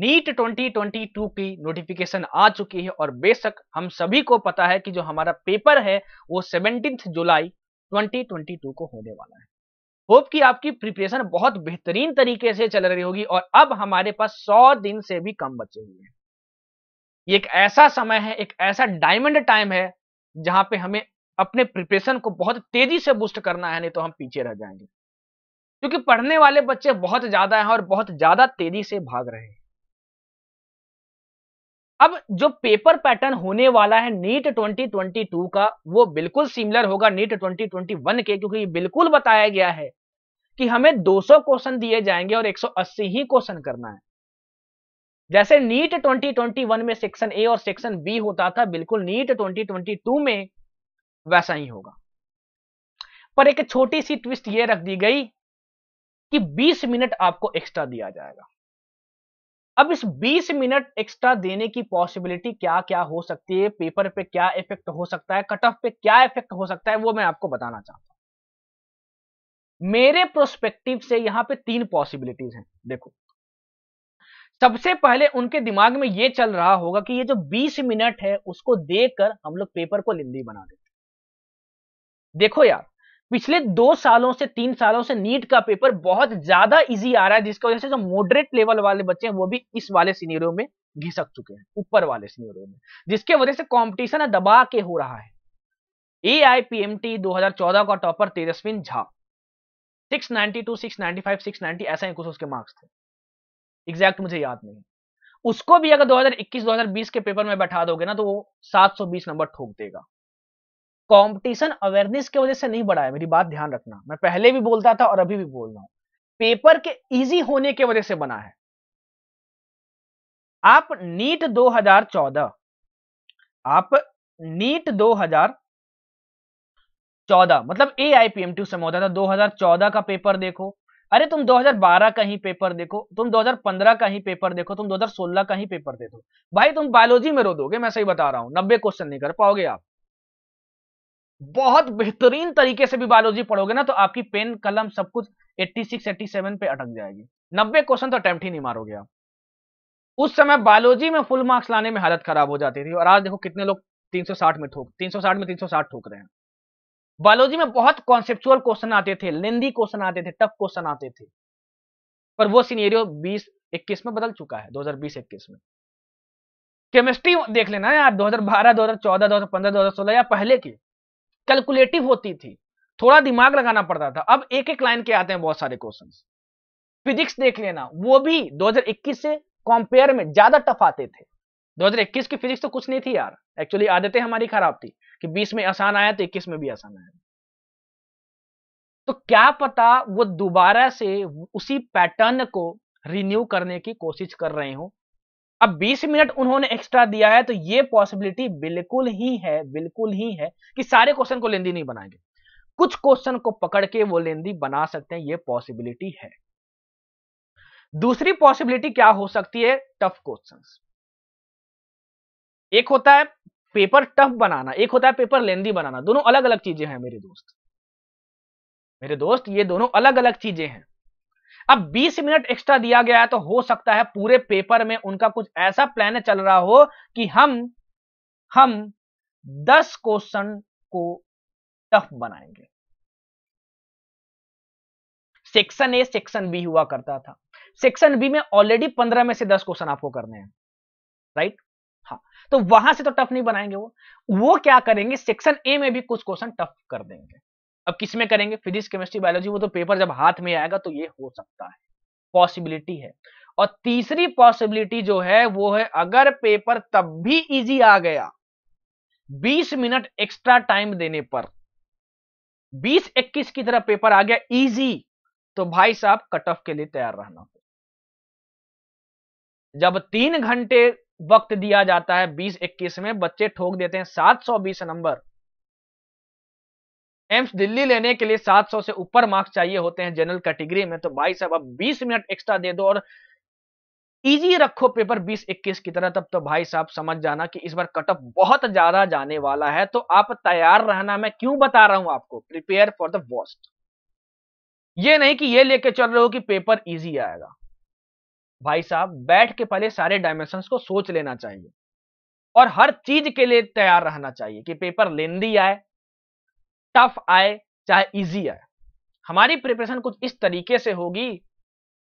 NEET 2022 की notification आ चुकी है और बेशक हम सभी को पता है कि जो हमारा पेपर है वो सेवनटीन जुलाई 2022 को होने वाला है होप कि आपकी प्रिपरेशन बहुत बेहतरीन तरीके से चल रही होगी और अब हमारे पास 100 दिन से भी कम बचे हुए हैं ये एक ऐसा समय है एक ऐसा डायमंड टाइम है जहां पे हमें अपने प्रिपरेशन को बहुत तेजी से बूस्ट करना है नहीं तो हम पीछे रह जाएंगे क्योंकि पढ़ने वाले बच्चे बहुत ज्यादा हैं और बहुत ज्यादा तेजी से भाग रहे हैं अब जो पेपर पैटर्न होने वाला है नीट 2022 का वो बिल्कुल सिमिलर होगा नीट 2021 के क्योंकि बिल्कुल बताया गया है कि हमें 200 क्वेश्चन दिए जाएंगे और 180 ही क्वेश्चन करना है जैसे नीट 2021 में सेक्शन ए और सेक्शन बी होता था बिल्कुल नीट 2022 में वैसा ही होगा पर एक छोटी सी ट्विस्ट ये रख दी गई कि 20 मिनट आपको एक्स्ट्रा दिया जाएगा अब इस 20 मिनट एक्स्ट्रा देने की पॉसिबिलिटी क्या क्या हो सकती है पेपर पे क्या इफेक्ट हो सकता है कट ऑफ पे क्या इफेक्ट हो सकता है वो मैं आपको बताना चाहता हूं मेरे प्रोस्पेक्टिव से यहां पे तीन पॉसिबिलिटीज हैं देखो सबसे पहले उनके दिमाग में ये चल रहा होगा कि ये जो 20 मिनट है उसको देकर हम लोग पेपर को लिंदी बना देते देखो यार पिछले दो सालों से तीन सालों से नीट का पेपर बहुत ज्यादा इजी आ रहा है जिसकी वजह से जो मॉडरेट लेवल वाले बच्चे हैं वो भी इस वाले सीनियरों में घिसक चुके हैं ऊपर वाले सीनियरों में जिसके वजह से कॉम्पिटिशन दबा के हो रहा है A I P M T दो हजार चौदह का topper Tejaswin Jha six ninety two six ninety five six ninety ऐसा ही कुछ उसके मार्क्स थे एग्जैक्ट मुझे याद नहीं उसको भी अगर 2021-2020 के पेपर में बैठा दोगे ना तो वो 720 नंबर ठोक देगा कंपटीशन अवेयरनेस की वजह से नहीं बढ़ा है मेरी बात ध्यान रखना मैं पहले भी बोलता था और अभी भी बोल रहा हूं पेपर के इजी होने की वजह से बना है आप नीट 2014 आप नीट 2014 मतलब A I P M T समय होता था 2014 का पेपर देखो अरे तुम 2012 का ही पेपर देखो तुम 2015 का ही पेपर देखो तुम 2016 का ही पेपर दे दो भाई तुम बायोलॉजी में रो दोगे मैं सही बता रहा हूं नब्बे क्वेश्चन नहीं कर पाओगे आप बहुत बेहतरीन तरीके से भी बायोलॉजी पढ़ोगे ना तो आपकी पेन कलम सब कुछ 86 87 पे अटक जाएगी 90 क्वेश्चन तो अटेम्प्ट ही नहीं मारोगे आप उस समय बायोलॉजी में फुल मार्क्स लाने में हालत खराब हो जाती थी और आज देखो कितने लोग 360 में ठोक 360 में 360 ठोक रहे हैं बायोलॉजी में बहुत कॉन्सेप्चुअल क्वेश्चन आते थे लेंदी क्वेश्चन आते थे टफ क्वेश्चन आते थे पर वो सीनेरियो बीस इक्कीस में बदल चुका है दो हजार में केमिस्ट्री देख लेना यार 2012 2014 2015 2016 या पहले की कैलकुलेटिव होती थी थोड़ा दिमाग लगाना पड़ता था अब एक एक लाइन के आते हैं बहुत सारे क्वेश्चन फिजिक्स देख लेना वो भी 2021 से कंपेयर में ज्यादा टफ आते थे 2021 की फिजिक्स तो कुछ नहीं थी यार एक्चुअली आदतें हमारी खराब थी कि 20 में आसान आया तो 21 में भी आसान आया तो क्या पता वो दोबारा से उसी पैटर्न को रिन्यू करने की कोशिश कर रहे हो अब 20 मिनट उन्होंने एक्स्ट्रा दिया है तो ये पॉसिबिलिटी बिल्कुल ही है बिल्कुल ही है कि सारे क्वेश्चन को लेंदी नहीं बनाएंगे कुछ क्वेश्चन को पकड़ के वो लेंदी बना सकते हैं ये पॉसिबिलिटी है दूसरी पॉसिबिलिटी क्या हो सकती है टफ क्वेश्चंस एक होता है पेपर टफ बनाना एक होता है पेपर लेंदी बनाना दोनों अलग अलग चीजें हैं मेरे दोस्त मेरे दोस्त ये दोनों अलग अलग चीजें हैं अब 20 मिनट एक्स्ट्रा दिया गया है तो हो सकता है पूरे पेपर में उनका कुछ ऐसा प्लान चल रहा हो कि हम हम 10 क्वेश्चन को टफ बनाएंगे सेक्शन ए सेक्शन बी हुआ करता था सेक्शन बी में ऑलरेडी पंद्रह में से दस क्वेश्चन आपको करने हैं राइट हाँ तो वहां से तो टफ नहीं बनाएंगे वो वो क्या करेंगे सेक्शन ए में भी कुछ क्वेश्चन टफ कर देंगे अब किस में करेंगे फिजिक्स केमिस्ट्री बायोलॉजी वो तो पेपर जब हाथ में आएगा तो ये हो सकता है पॉसिबिलिटी है और तीसरी पॉसिबिलिटी जो है वो है अगर पेपर तब भी इजी आ गया 20 मिनट एक्स्ट्रा टाइम देने पर 20-21 की तरह पेपर आ गया इजी तो भाई साहब कट ऑफ के लिए तैयार रहना जब तीन घंटे वक्त दिया जाता है 20-21 में बच्चे ठोक देते हैं 720 नंबर एम्स दिल्ली लेने के लिए 700 से ऊपर मार्क्स चाहिए होते हैं जनरल कैटेगरी में तो भाई साहब अब 20 मिनट एक्स्ट्रा दे दो और इजी रखो पेपर 2021 की तरह तब तो भाई साहब समझ जाना कि इस बार कट ऑफ बहुत ज्यादा जाने वाला है तो आप तैयार रहना मैं क्यों बता रहा हूं आपको प्रिपेयर फॉर द वर्स्ट ये नहीं कि ये लेके चल रहे हो कि पेपर इजी आएगा भाई साहब बैठ के पहले सारे डायमेंशन को सोच लेना चाहिए और हर चीज के लिए तैयार रहना चाहिए कि पेपर लेंदी आए टफ आए चाहे इजी आए हमारी प्रिपरेशन कुछ इस तरीके से होगी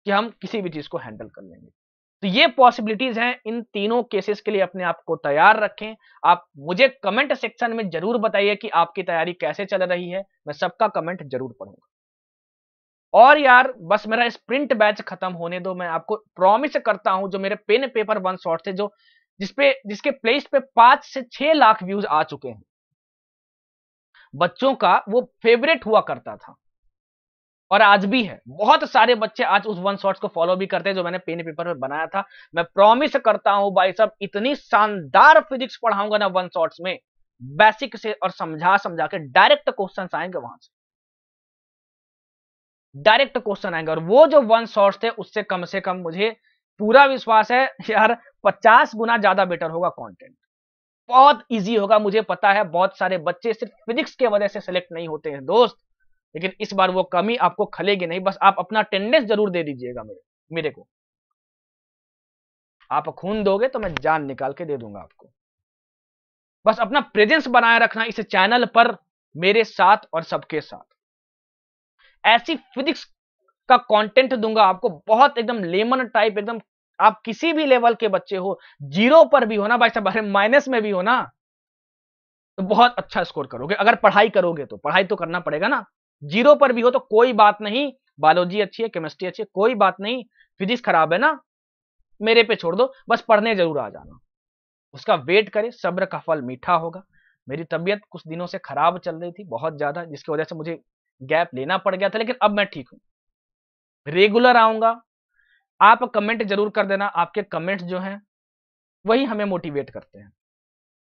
कि हम किसी भी चीज को हैंडल कर लेंगे तो ये पॉसिबिलिटीज हैं इन तीनों केसेस के लिए अपने आप को तैयार रखें आप मुझे कमेंट सेक्शन में जरूर बताइए कि आपकी तैयारी कैसे चल रही है मैं सबका कमेंट जरूर पढ़ूंगा और यार बस मेरा स्प्रिंट बैच खत्म होने दो मैं आपको प्रॉमिस करता हूं जो मेरे पेन पेपर वन शॉट थे जो जिसपे जिसके प्लेस पे पांच से छह लाख व्यूज आ चुके हैं बच्चों का वो फेवरेट हुआ करता था और आज भी है बहुत सारे बच्चे आज उस वन शॉर्ट्स को फॉलो भी करते हैं जो मैंने पेन पेपर में बनाया था मैं प्रॉमिस करता हूं भाई साहब इतनी शानदार फिजिक्स पढ़ाऊंगा ना वन शॉर्ट्स में बेसिक से और समझा समझा के डायरेक्ट क्वेश्चन आएंगे वहां से डायरेक्ट क्वेश्चन आएंगे और वो जो वन शॉर्ट्स थे उससे कम से कम मुझे पूरा विश्वास है यार पचास गुना ज्यादा बेटर होगा कॉन्टेंट बहुत इजी होगा मुझे पता है बहुत सारे बच्चे सिर्फ फिजिक्स के वजह से सेलेक्ट नहीं होते हैं दोस्त लेकिन इस बार वो कमी आपको खलेगी नहीं बस आप अपना अटेंडेंस जरूर दे दीजिएगा मेरे मेरे को आप खून दोगे तो मैं जान निकाल के दे दूंगा आपको बस अपना प्रेजेंस बनाए रखना इस चैनल पर मेरे साथ और सबके साथ ऐसी फिजिक्स का कंटेंट दूंगा आपको बहुत एकदम लेमन टाइप एकदम आप किसी भी लेवल के बच्चे हो जीरो पर भी हो ना भाई साहब माइनस में भी हो ना तो बहुत अच्छा स्कोर करोगे अगर पढ़ाई करोगे तो पढ़ाई तो करना पड़ेगा ना जीरो पर भी हो तो कोई बात नहीं बायोलॉजी अच्छी है केमिस्ट्री अच्छी है कोई बात नहीं फिजिक्स खराब है ना मेरे पे छोड़ दो बस पढ़ने जरूर आ जाना उसका वेट करे सब्र का फल मीठा होगा मेरी तबीयत कुछ दिनों से खराब चल रही थी बहुत ज्यादा जिसकी वजह से मुझे गैप लेना पड़ गया था लेकिन अब मैं ठीक हूं रेगुलर आऊंगा आप कमेंट जरूर कर देना आपके कमेंट्स जो हैं वही हमें मोटिवेट करते हैं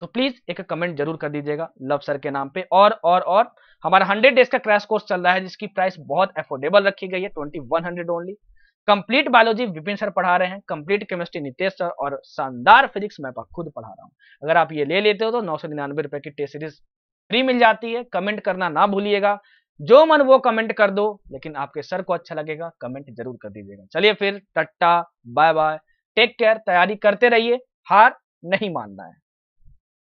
तो प्लीज एक कमेंट जरूर कर दीजिएगा लव सर के नाम पे और और और हमारा हंड्रेड डेज का क्रैश कोर्स चल रहा है जिसकी प्राइस बहुत अफोर्डेबल रखी गई है twenty one hundred only complete biology Vipin sir पढ़ा रहे हैं कंप्लीट केमिस्ट्री नितेश सर और शानदार फिजिक्स मैं खुद पढ़ा रहा हूँ अगर आप ये ले लेते हो तो नौ सौ रुपए की टेस्ट सीरीज फ्री मिल जाती है कमेंट करना ना भूलिएगा जो मन वो कमेंट कर दो लेकिन आपके सर को अच्छा लगेगा कमेंट जरूर कर दीजिएगा चलिए फिर tata bye bye take care तैयारी करते रहिए हार नहीं मानना है